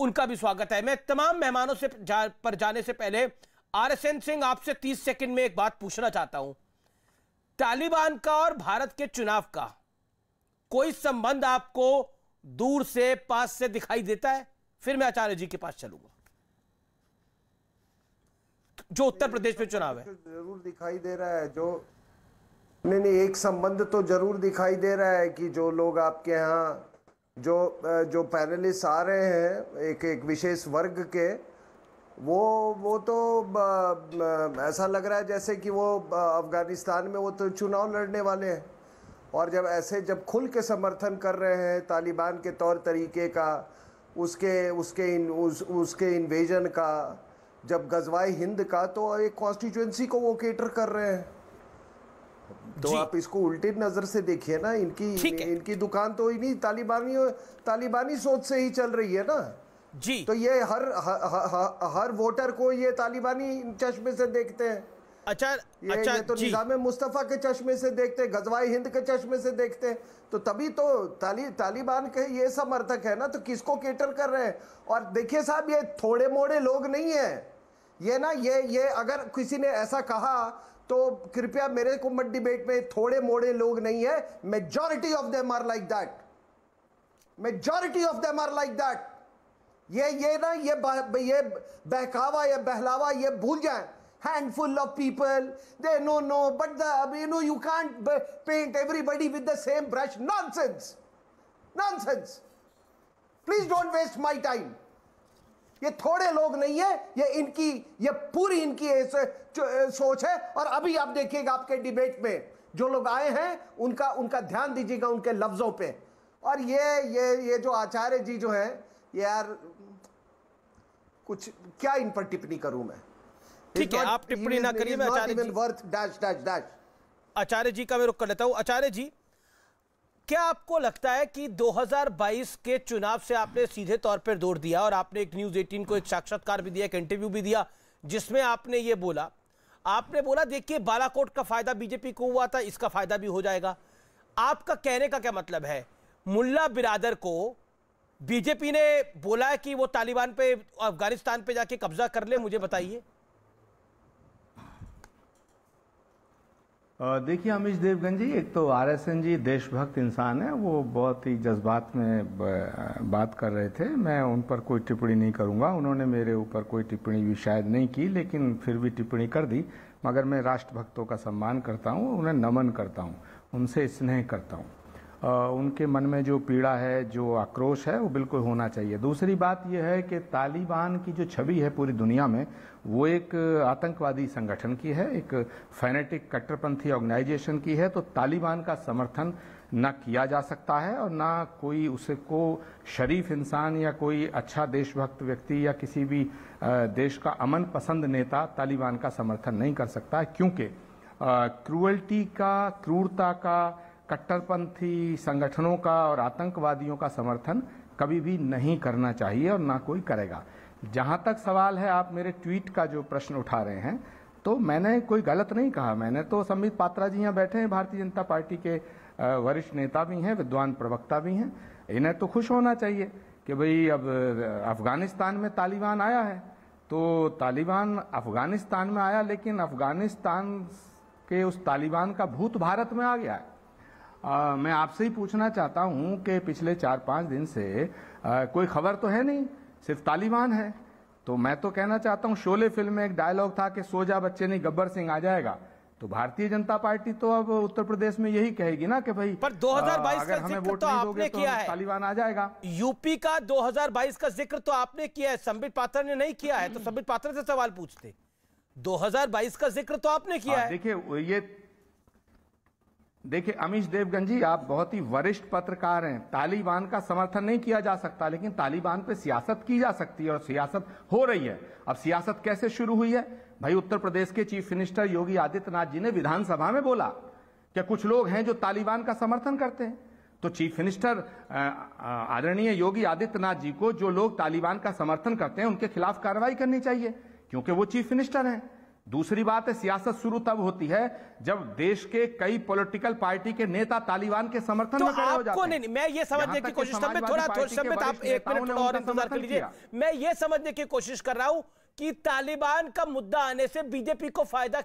उनका भी स्वागत है मैं तमाम मेहमानों से जा, पर जाने से पहले आरएसएन सिंह आपसे 30 सेकंड में एक बात पूछना चाहता हूं तालिबान का और भारत के चुनाव का कोई संबंध आपको दूर से पास से दिखाई देता है फिर मैं आचार्य जी के पास चलूंगा जो उत्तर प्रदेश में चुनाव है जरूर दिखाई दे रहा है जो नहीं नहीं एक संबंध तो जरूर दिखाई दे रहा है कि जो लोग आपके यहाँ जो जो पैनलिस्ट आ रहे हैं एक एक विशेष वर्ग के वो वो तो ऐसा लग रहा है जैसे कि वो अफ़गानिस्तान में वो तो चुनाव लड़ने वाले हैं और जब ऐसे जब खुल के समर्थन कर रहे हैं तालिबान के तौर तरीके का उसके उसके इन उस, उसके इन्वेजन का जब गजवाए हिंद का तो एक कॉन्स्टिट्यूंसी को वो केटर कर रहे हैं तो आप इसको उल्टी नजर से देखिए ना इनकी इनकी दुकान तो इन्हीं तालिबानी तालिबानी सोच से ही चल रही है ना जी तो ये हर हर, हर, हर वोटर को ये तालिबानी चश्मे से देखते हैं अच्छा ये, अच्छा ये तो निज़ाम मुस्तफ़ा के चश्मे से देखते हैं गजवाई हिंद के चश्मे से देखते हैं तो तभी तो ताली तालिबान के ये समर्थक है ना तो किसको केटर कर रहे हैं और देखिए साहब ये थोड़े मोड़े लोग नहीं है ये ना ये ये अगर किसी ने ऐसा कहा तो कृपया मेरे को मत डिबेट में थोड़े मोड़े लोग नहीं है majority of them are like that majority of them are like that ये ये ना ये ये बहकावा या बहलावा ये भूल जाए handful of people they know no but you know you can't paint everybody with the same brush nonsense nonsense please don't waste my time ये थोड़े लोग नहीं है ये इनकी ये पूरी इनकी सोच है और अभी आप देखिएगा आपके डिबेट में जो लोग आए हैं उनका उनका ध्यान दीजिएगा उनके लफ्ज़ों पे और ये ये ये जो आचार्य जी जो हैं यार कुछ क्या इन पर टिप्पणी करूं मैं ठीक है आप टिप्पणी ना करिए मैं आचार्य जी आचार्य जी का मैं रुक कर लेता हूँ आचार्य जी क्या आपको लगता है कि 2022 के चुनाव से आपने सीधे तौर पर दौर दिया और आपने एक न्यूज़ 18 को एक साक्षात्कार भी दिया एक इंटरव्यू भी दिया जिसमें आपने ये बोला आपने बोला देखिए बालाकोट का फायदा बीजेपी को हुआ था इसका फायदा भी हो जाएगा आपका कहने का क्या मतलब है मुल्ला बिरादर को बीजेपी ने बोला है कि वो तालिबान पे अफगानिस्तान पे जाके कब्जा कर ले मुझे बताइए देखिए अमीश देवगन जी एक तो आर एस एन जी देशभक्त इंसान है वो बहुत ही जज्बात में बात कर रहे थे मैं उन पर कोई टिप्पणी नहीं करूँगा उन्होंने मेरे ऊपर कोई टिप्पणी भी शायद नहीं की लेकिन फिर भी टिप्पणी कर दी मगर मैं राष्ट्रभक्तों का सम्मान करता हूँ उन्हें नमन करता हूँ उनसे स्नेह करता हूँ उनके मन में जो पीड़ा है जो आक्रोश है वो बिल्कुल होना चाहिए दूसरी बात यह है कि तालिबान की जो छवि है पूरी दुनिया में वो एक आतंकवादी संगठन की है एक फैनेटिक कट्टरपंथी ऑर्गेनाइजेशन की है तो तालिबान का समर्थन न किया जा सकता है और ना कोई उसे को शरीफ इंसान या कोई अच्छा देशभक्त व्यक्ति या किसी भी देश का अमन पसंद नेता तालिबान का समर्थन नहीं कर सकता क्योंकि क्रूअल्टी का क्रूरता का कट्टरपंथी संगठनों का और आतंकवादियों का समर्थन कभी भी नहीं करना चाहिए और ना कोई करेगा जहाँ तक सवाल है आप मेरे ट्वीट का जो प्रश्न उठा रहे हैं तो मैंने कोई गलत नहीं कहा मैंने तो संबित पात्रा जी यहाँ बैठे हैं भारतीय जनता पार्टी के वरिष्ठ नेता भी हैं विद्वान प्रवक्ता भी हैं इन्हें तो खुश होना चाहिए कि भाई अब अफगानिस्तान में तालिबान आया है तो तालिबान अफगानिस्तान में आया लेकिन अफगानिस्तान के उस तालिबान का भूत भारत में आ गया है आ, मैं आपसे ही पूछना चाहता हूं कि पिछले चार पांच दिन से आ, कोई खबर तो है नहीं सिर्फ तालिबान है तो मैं तो कहना चाहता हूं शोले फिल्म में एक डायलॉग था कि सोजा बच्चे नहीं गब्बर सिंह आ जाएगा तो भारतीय जनता पार्टी तो अब उत्तर प्रदेश में यही कहेगी ना कि भाई पर 2022 का हमें तो आपने तो किया है तालिबान आ जाएगा यूपी का 2022 का जिक्र तो आपने किया है संबित पात्र ने नहीं किया है तो संबित पात्र से सवाल पूछते 2022 का जिक्र तो आपने किया हाँ, है देखिए ये देखिए अमीश देवगन जी आप बहुत ही वरिष्ठ पत्रकार हैं तालिबान का समर्थन नहीं किया जा सकता लेकिन तालिबान पे सियासत की जा सकती है और सियासत हो रही है अब सियासत कैसे शुरू हुई है भाई उत्तर प्रदेश के चीफ मिनिस्टर योगी आदित्यनाथ जी ने विधानसभा में बोला कि कुछ लोग हैं जो तालिबान का समर्थन करते हैं तो चीफ मिनिस्टर आदरणीय योगी आदित्यनाथ जी को जो लोग तालिबान का समर्थन करते हैं उनके खिलाफ कार्रवाई करनी चाहिए क्योंकि वो चीफ मिनिस्टर हैं दूसरी बात है सियासत शुरू तब होती है जब देश के कई पॉलिटिकल पार्टी के नेता तालिबान के समर्थन तो में खड़े हो जाते हैं। नहीं, मैं ये समझने की कोशिश थोड़ा थोड़ा तो आप एक मिनट और इंतजार कर लीजिए मैं ये समझने की कोशिश कर रहा हूं कि तालिबान का मुद्दा आने से बीजेपी को फायदा